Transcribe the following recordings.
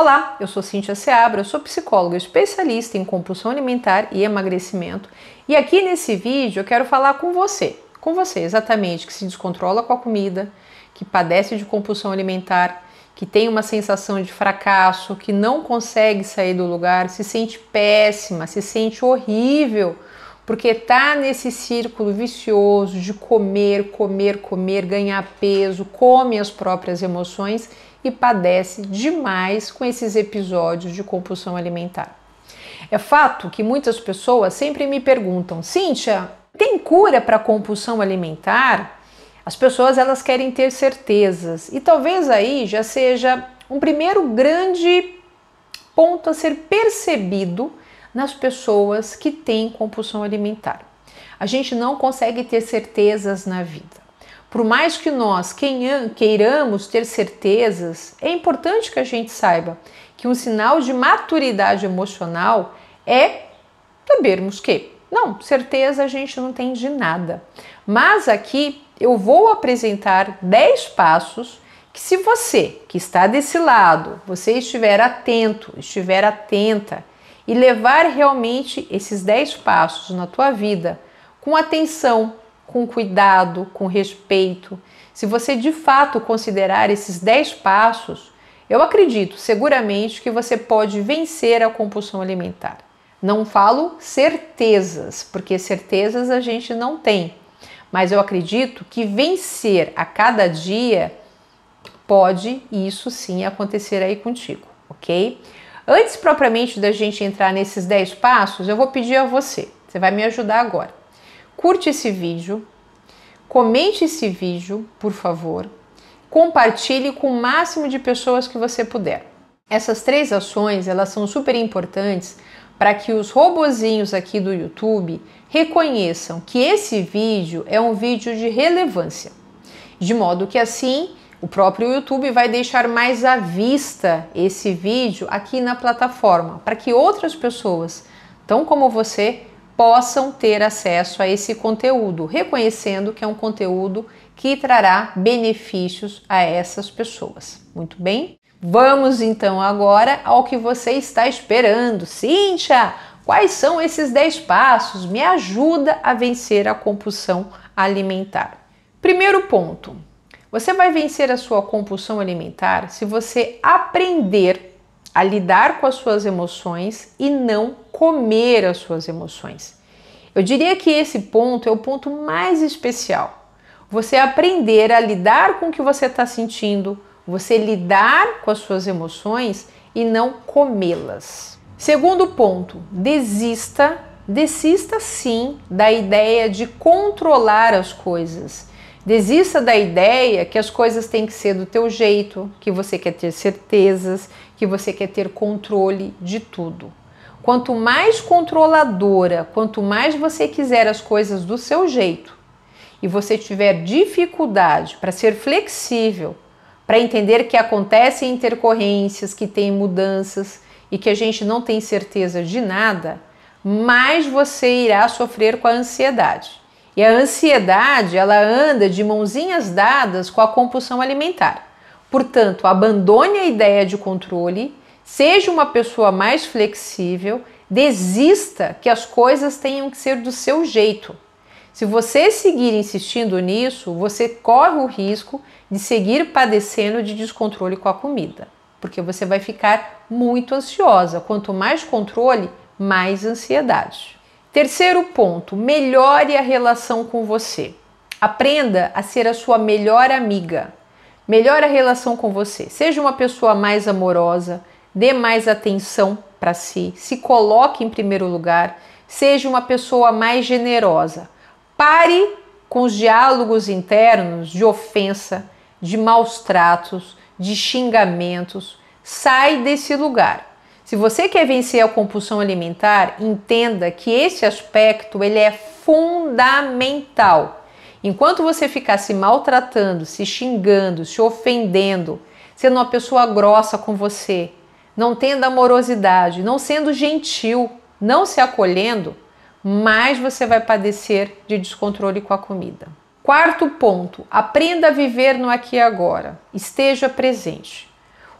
Olá, eu sou Cíntia Seabra, sou psicóloga especialista em compulsão alimentar e emagrecimento. E aqui nesse vídeo eu quero falar com você, com você exatamente, que se descontrola com a comida, que padece de compulsão alimentar, que tem uma sensação de fracasso, que não consegue sair do lugar, se sente péssima, se sente horrível, porque tá nesse círculo vicioso de comer, comer, comer, ganhar peso, come as próprias emoções e padece demais com esses episódios de compulsão alimentar. É fato que muitas pessoas sempre me perguntam: Cíntia, tem cura para compulsão alimentar? As pessoas elas querem ter certezas e talvez aí já seja um primeiro grande ponto a ser percebido nas pessoas que têm compulsão alimentar. A gente não consegue ter certezas na vida. Por mais que nós queiramos ter certezas, é importante que a gente saiba que um sinal de maturidade emocional é sabermos que, não, certeza a gente não tem de nada. Mas aqui eu vou apresentar 10 passos que, se você que está desse lado, você estiver atento, estiver atenta e levar realmente esses 10 passos na tua vida com atenção, com cuidado, com respeito, se você de fato considerar esses 10 passos, eu acredito seguramente que você pode vencer a compulsão alimentar. Não falo certezas, porque certezas a gente não tem, mas eu acredito que vencer a cada dia pode isso sim acontecer aí contigo, ok? Antes propriamente da gente entrar nesses 10 passos, eu vou pedir a você, você vai me ajudar agora curte esse vídeo, comente esse vídeo, por favor, compartilhe com o máximo de pessoas que você puder. Essas três ações, elas são super importantes para que os robozinhos aqui do YouTube reconheçam que esse vídeo é um vídeo de relevância, de modo que assim o próprio YouTube vai deixar mais à vista esse vídeo aqui na plataforma, para que outras pessoas, tão como você, possam ter acesso a esse conteúdo, reconhecendo que é um conteúdo que trará benefícios a essas pessoas. Muito bem? Vamos então agora ao que você está esperando. Cíntia, quais são esses 10 passos? Me ajuda a vencer a compulsão alimentar. Primeiro ponto: você vai vencer a sua compulsão alimentar se você aprender a lidar com as suas emoções e não comer as suas emoções. Eu diria que esse ponto é o ponto mais especial. Você aprender a lidar com o que você está sentindo, você lidar com as suas emoções e não comê-las. Segundo ponto, desista, desista sim da ideia de controlar as coisas. Desista da ideia que as coisas têm que ser do teu jeito, que você quer ter certezas, que você quer ter controle de tudo. Quanto mais controladora, quanto mais você quiser as coisas do seu jeito e você tiver dificuldade para ser flexível, para entender que acontecem intercorrências, que tem mudanças e que a gente não tem certeza de nada, mais você irá sofrer com a ansiedade. E a ansiedade, ela anda de mãozinhas dadas com a compulsão alimentar. Portanto, abandone a ideia de controle, seja uma pessoa mais flexível, desista que as coisas tenham que ser do seu jeito. Se você seguir insistindo nisso, você corre o risco de seguir padecendo de descontrole com a comida, porque você vai ficar muito ansiosa. Quanto mais controle, mais ansiedade. Terceiro ponto: melhore a relação com você. Aprenda a ser a sua melhor amiga. Melhore a relação com você. Seja uma pessoa mais amorosa, dê mais atenção para si, se coloque em primeiro lugar, seja uma pessoa mais generosa. Pare com os diálogos internos de ofensa, de maus tratos, de xingamentos. Sai desse lugar. Se você quer vencer a compulsão alimentar, entenda que esse aspecto ele é fundamental Enquanto você ficar se maltratando, se xingando, se ofendendo, sendo uma pessoa grossa com você, não tendo amorosidade, não sendo gentil, não se acolhendo, mais você vai padecer de descontrole com a comida. Quarto ponto: aprenda a viver no aqui e agora. Esteja presente.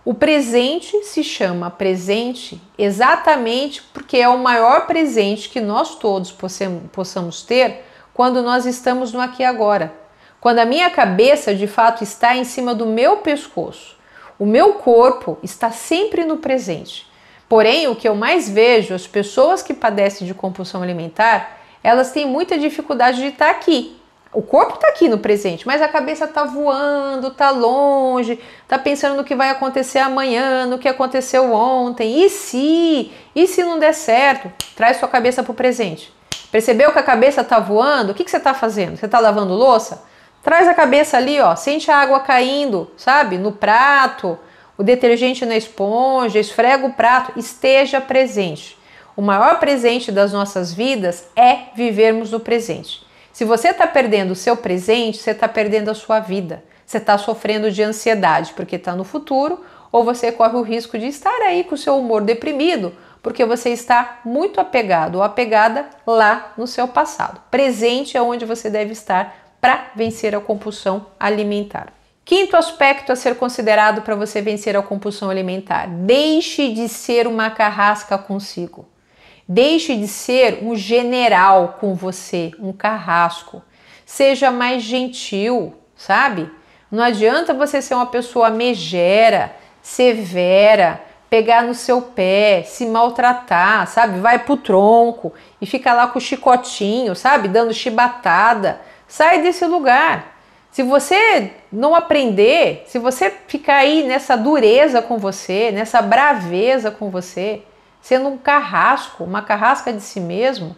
O presente se chama presente exatamente porque é o maior presente que nós todos possamos ter quando nós estamos no aqui e agora. Quando a minha cabeça de fato está em cima do meu pescoço. O meu corpo está sempre no presente. Porém, o que eu mais vejo, as pessoas que padecem de compulsão alimentar, elas têm muita dificuldade de estar tá aqui. O corpo está aqui no presente, mas a cabeça está voando, está longe, está pensando no que vai acontecer amanhã, no que aconteceu ontem. E se? E se não der certo? Traz sua cabeça para o presente. Percebeu que a cabeça está voando? O que, que você está fazendo? Você está lavando louça? Traz a cabeça ali, ó. Sente a água caindo, sabe? No prato, o detergente na esponja, esfrega o prato. Esteja presente. O maior presente das nossas vidas é vivermos no presente. Se você está perdendo o seu presente, você está perdendo a sua vida. Você está sofrendo de ansiedade porque está no futuro, ou você corre o risco de estar aí com o seu humor deprimido porque você está muito apegado ou apegada lá no seu passado. Presente é onde você deve estar para vencer a compulsão alimentar. Quinto aspecto a ser considerado para você vencer a compulsão alimentar: deixe de ser uma carrasca consigo. Deixe de ser um general com você, um carrasco. Seja mais gentil, sabe? Não adianta você ser uma pessoa megera, severa, pegar no seu pé, se maltratar, sabe? Vai pro tronco e fica lá com o chicotinho, sabe? Dando chibatada. Sai desse lugar. Se você não aprender, se você ficar aí nessa dureza com você, nessa braveza com você, sendo um carrasco, uma carrasca de si mesmo,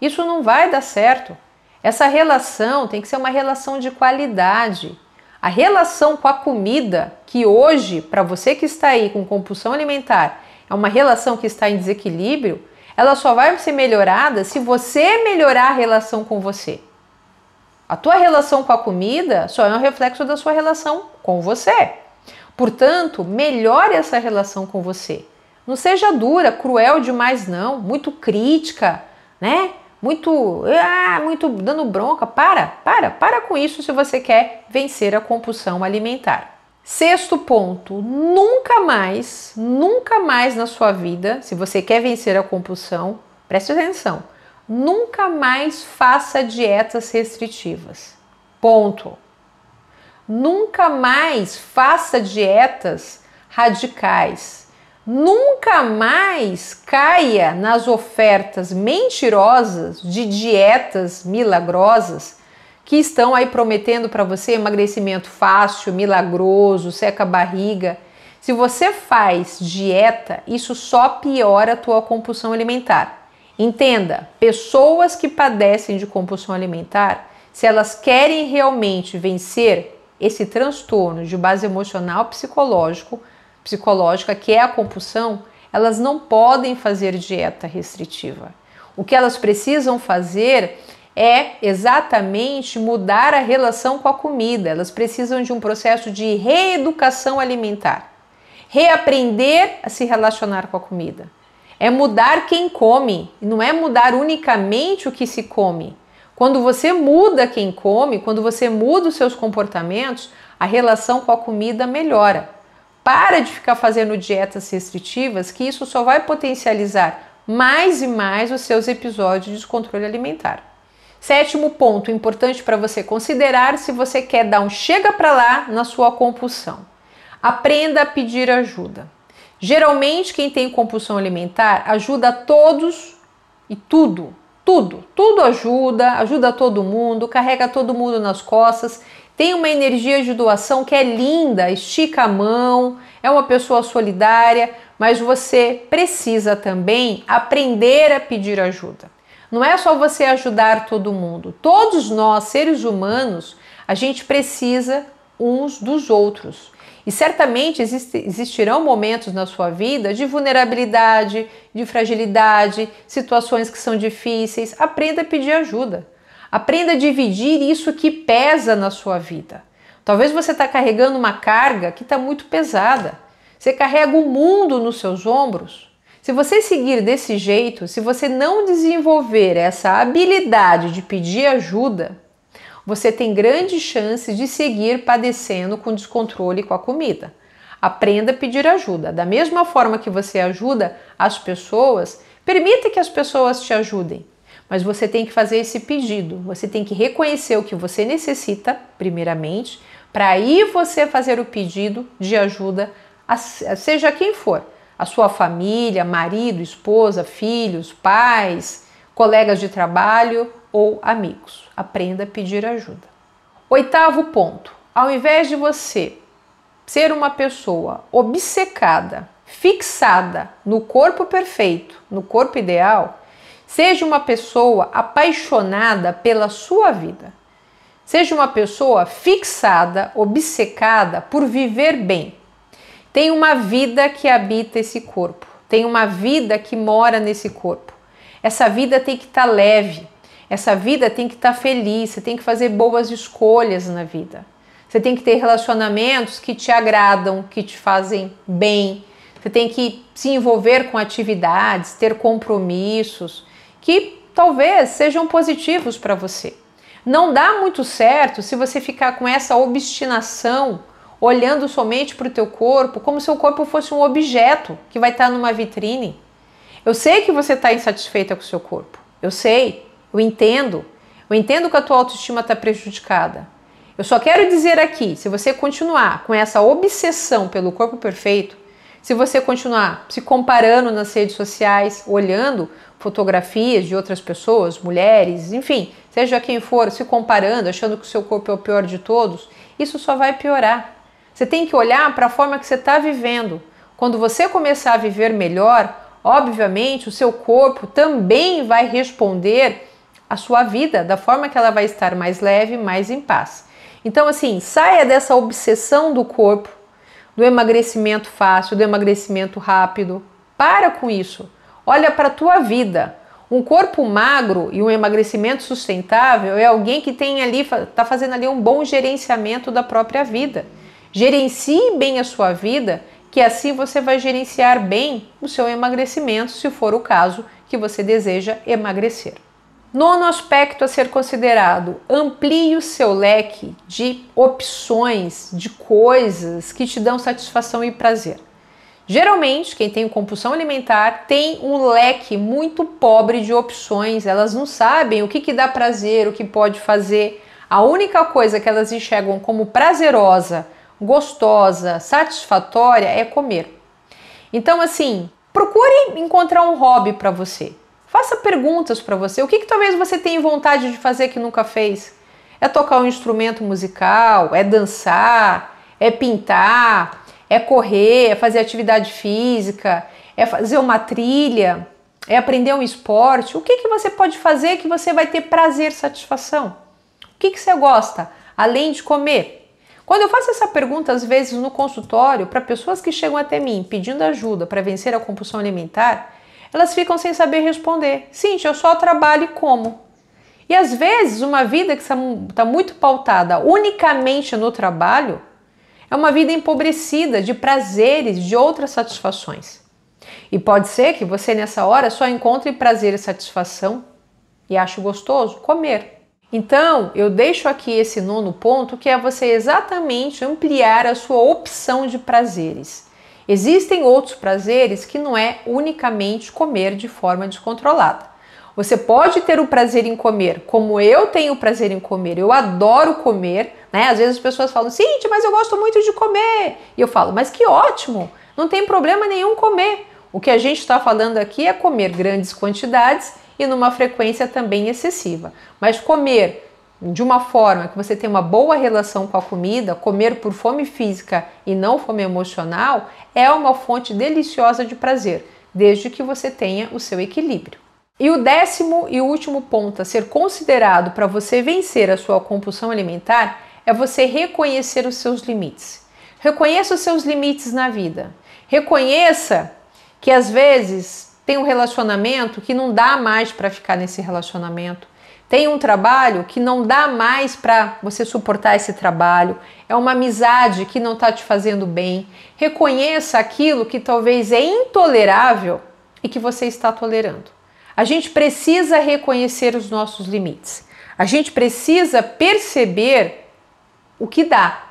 isso não vai dar certo. Essa relação tem que ser uma relação de qualidade, a relação com a comida, que hoje, para você que está aí com compulsão alimentar, é uma relação que está em desequilíbrio, ela só vai ser melhorada se você melhorar a relação com você. A tua relação com a comida só é um reflexo da sua relação com você. Portanto, melhore essa relação com você. Não seja dura, cruel demais não, muito crítica, né? muito, ah, muito dando bronca. Para, para, para com isso se você quer vencer a compulsão alimentar. Sexto ponto, nunca mais, nunca mais na sua vida, se você quer vencer a compulsão, preste atenção, nunca mais faça dietas restritivas. Ponto. Nunca mais faça dietas radicais. Nunca mais caia nas ofertas mentirosas de dietas milagrosas que estão aí prometendo para você emagrecimento fácil, milagroso, seca a barriga. Se você faz dieta, isso só piora a tua compulsão alimentar. Entenda, pessoas que padecem de compulsão alimentar, se elas querem realmente vencer esse transtorno de base emocional psicológico, psicológica, que é a compulsão, elas não podem fazer dieta restritiva. O que elas precisam fazer é exatamente mudar a relação com a comida. Elas precisam de um processo de reeducação alimentar, reaprender a se relacionar com a comida. É mudar quem come, não é mudar unicamente o que se come. Quando você muda quem come, quando você muda os seus comportamentos, a relação com a comida melhora para de ficar fazendo dietas restritivas, que isso só vai potencializar mais e mais os seus episódios de descontrole alimentar. Sétimo ponto importante para você considerar se você quer dar um chega para lá na sua compulsão. Aprenda a pedir ajuda. Geralmente quem tem compulsão alimentar ajuda todos e tudo, tudo, tudo ajuda, ajuda todo mundo, carrega todo mundo nas costas tem uma energia de doação que é linda, estica a mão, é uma pessoa solidária, mas você precisa também aprender a pedir ajuda. Não é só você ajudar todo mundo. Todos nós, seres humanos, a gente precisa uns dos outros. E certamente existirão momentos na sua vida de vulnerabilidade, de fragilidade, situações que são difíceis. Aprenda a pedir ajuda. Aprenda a dividir isso que pesa na sua vida. Talvez você está carregando uma carga que está muito pesada. Você carrega o mundo nos seus ombros. Se você seguir desse jeito, se você não desenvolver essa habilidade de pedir ajuda, você tem grandes chances de seguir padecendo com descontrole com a comida. Aprenda a pedir ajuda. Da mesma forma que você ajuda as pessoas, permita que as pessoas te ajudem. Mas você tem que fazer esse pedido. Você tem que reconhecer o que você necessita, primeiramente, para aí você fazer o pedido de ajuda, a, seja quem for. A sua família, marido, esposa, filhos, pais, colegas de trabalho ou amigos. Aprenda a pedir ajuda. Oitavo ponto: ao invés de você ser uma pessoa obcecada, fixada no corpo perfeito, no corpo ideal, Seja uma pessoa apaixonada pela sua vida. Seja uma pessoa fixada, obcecada por viver bem. Tem uma vida que habita esse corpo, tem uma vida que mora nesse corpo. Essa vida tem que estar tá leve, essa vida tem que estar tá feliz, você tem que fazer boas escolhas na vida. Você tem que ter relacionamentos que te agradam, que te fazem bem. Você tem que se envolver com atividades, ter compromissos, que talvez sejam positivos para você. Não dá muito certo se você ficar com essa obstinação olhando somente para o teu corpo, como se o corpo fosse um objeto que vai estar tá numa vitrine. Eu sei que você está insatisfeita com o seu corpo. Eu sei, eu entendo. Eu entendo que a tua autoestima está prejudicada. Eu só quero dizer aqui, se você continuar com essa obsessão pelo corpo perfeito, se você continuar se comparando nas redes sociais, olhando fotografias de outras pessoas, mulheres, enfim, seja quem for, se comparando, achando que o seu corpo é o pior de todos, isso só vai piorar. Você tem que olhar para a forma que você está vivendo. Quando você começar a viver melhor, obviamente o seu corpo também vai responder à sua vida da forma que ela vai estar mais leve, mais em paz. Então, assim, saia dessa obsessão do corpo, do emagrecimento fácil, do emagrecimento rápido. Para com isso. Olha para a tua vida. Um corpo magro e um emagrecimento sustentável é alguém que tem ali, está fazendo ali um bom gerenciamento da própria vida. Gerencie bem a sua vida, que assim você vai gerenciar bem o seu emagrecimento, se for o caso que você deseja emagrecer. Nono aspecto a ser considerado: amplie o seu leque de opções, de coisas que te dão satisfação e prazer. Geralmente, quem tem compulsão alimentar tem um leque muito pobre de opções, elas não sabem o que, que dá prazer, o que pode fazer. A única coisa que elas enxergam como prazerosa, gostosa, satisfatória é comer. Então, assim, procure encontrar um hobby para você. Faça perguntas para você. O que, que talvez você tenha vontade de fazer que nunca fez? É tocar um instrumento musical? É dançar? É pintar? é correr, é fazer atividade física, é fazer uma trilha, é aprender um esporte. O que, que você pode fazer que você vai ter prazer, satisfação? O que, que você gosta, além de comer? Quando eu faço essa pergunta, às vezes no consultório, para pessoas que chegam até mim pedindo ajuda para vencer a compulsão alimentar, elas ficam sem saber responder. Sim, eu só trabalho e como. E às vezes, uma vida que está tá muito pautada unicamente no trabalho é uma vida empobrecida de prazeres, de outras satisfações. E pode ser que você nessa hora só encontre prazer e satisfação e ache gostoso comer. Então, eu deixo aqui esse nono ponto que é você exatamente ampliar a sua opção de prazeres. Existem outros prazeres que não é unicamente comer de forma descontrolada. Você pode ter o prazer em comer, como eu tenho o prazer em comer, eu adoro comer, né? Às vezes as pessoas falam, Cintia, mas eu gosto muito de comer. E eu falo, mas que ótimo, não tem problema nenhum comer. O que a gente está falando aqui é comer grandes quantidades e numa frequência também excessiva. Mas comer de uma forma que você tem uma boa relação com a comida, comer por fome física e não fome emocional, é uma fonte deliciosa de prazer, desde que você tenha o seu equilíbrio. E o décimo e último ponto a ser considerado para você vencer a sua compulsão alimentar é você reconhecer os seus limites. Reconheça os seus limites na vida. Reconheça que às vezes tem um relacionamento que não dá mais para ficar nesse relacionamento. Tem um trabalho que não dá mais para você suportar esse trabalho. É uma amizade que não está te fazendo bem. Reconheça aquilo que talvez é intolerável e que você está tolerando. A gente precisa reconhecer os nossos limites. A gente precisa perceber o que dá.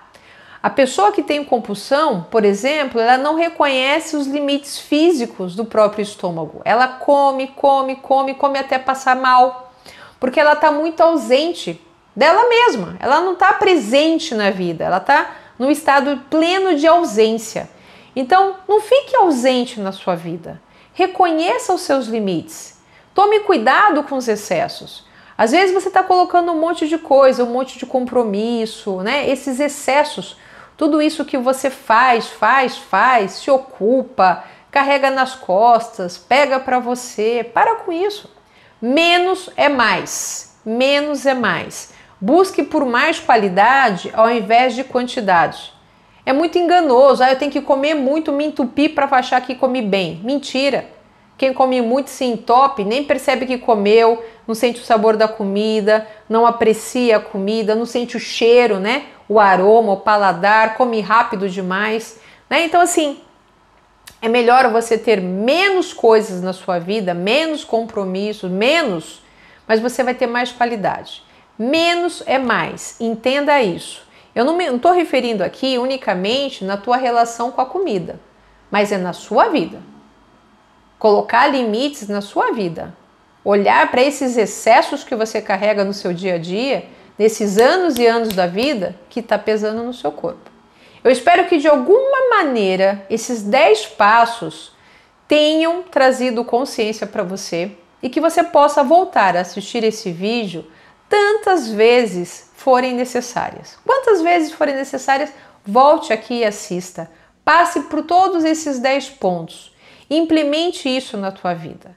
A pessoa que tem compulsão, por exemplo, ela não reconhece os limites físicos do próprio estômago. Ela come, come, come, come até passar mal, porque ela está muito ausente dela mesma. Ela não está presente na vida, ela está no estado pleno de ausência. Então, não fique ausente na sua vida. Reconheça os seus limites. Tome cuidado com os excessos. Às vezes você está colocando um monte de coisa, um monte de compromisso, né? Esses excessos, tudo isso que você faz, faz, faz, se ocupa, carrega nas costas, pega para você. Para com isso. Menos é mais. Menos é mais. Busque por mais qualidade ao invés de quantidade. É muito enganoso. Ah, eu tenho que comer muito, me entupir para achar que comi bem. Mentira. Quem come muito se entope, nem percebe que comeu, não sente o sabor da comida, não aprecia a comida, não sente o cheiro, né? O aroma, o paladar, come rápido demais, né? Então assim, é melhor você ter menos coisas na sua vida, menos compromissos, menos, mas você vai ter mais qualidade. Menos é mais, entenda isso. Eu não estou referindo aqui unicamente na tua relação com a comida, mas é na sua vida colocar limites na sua vida, olhar para esses excessos que você carrega no seu dia a dia, nesses anos e anos da vida que está pesando no seu corpo. Eu espero que de alguma maneira esses 10 passos tenham trazido consciência para você e que você possa voltar a assistir esse vídeo tantas vezes forem necessárias. Quantas vezes forem necessárias, volte aqui e assista. Passe por todos esses 10 pontos Implemente isso na tua vida.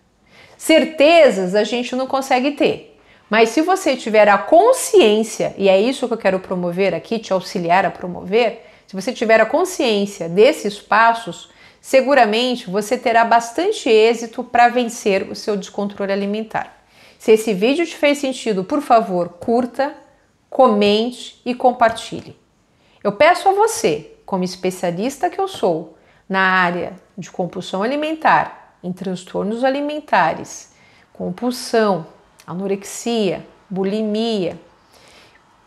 Certezas a gente não consegue ter, mas se você tiver a consciência, e é isso que eu quero promover aqui, te auxiliar a promover, se você tiver a consciência desses passos, seguramente você terá bastante êxito para vencer o seu descontrole alimentar. Se esse vídeo te fez sentido, por favor, curta, comente e compartilhe. Eu peço a você, como especialista que eu sou, na área de compulsão alimentar, em transtornos alimentares, compulsão, anorexia, bulimia.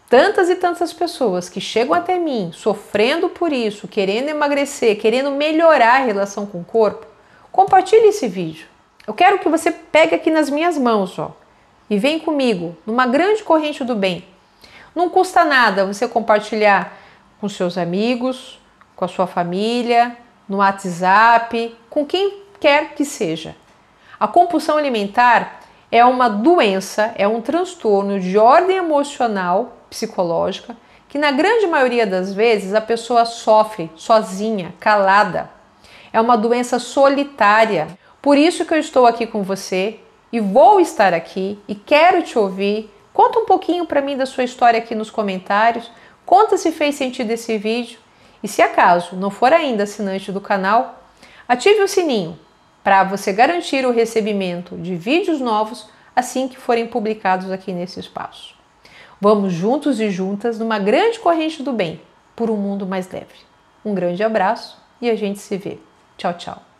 Tantas e tantas pessoas que chegam até mim sofrendo por isso, querendo emagrecer, querendo melhorar a relação com o corpo, compartilhe esse vídeo. Eu quero que você pegue aqui nas minhas mãos, ó, e vem comigo numa grande corrente do bem. Não custa nada você compartilhar com seus amigos, com a sua família, no WhatsApp, com quem quer que seja. A compulsão alimentar é uma doença, é um transtorno de ordem emocional, psicológica, que na grande maioria das vezes a pessoa sofre sozinha, calada. É uma doença solitária. Por isso que eu estou aqui com você e vou estar aqui e quero te ouvir. Conta um pouquinho para mim da sua história aqui nos comentários. Conta se fez sentido esse vídeo. E se acaso não for ainda assinante do canal, ative o sininho para você garantir o recebimento de vídeos novos assim que forem publicados aqui nesse espaço. Vamos juntos e juntas numa grande corrente do bem por um mundo mais leve. Um grande abraço e a gente se vê. Tchau, tchau.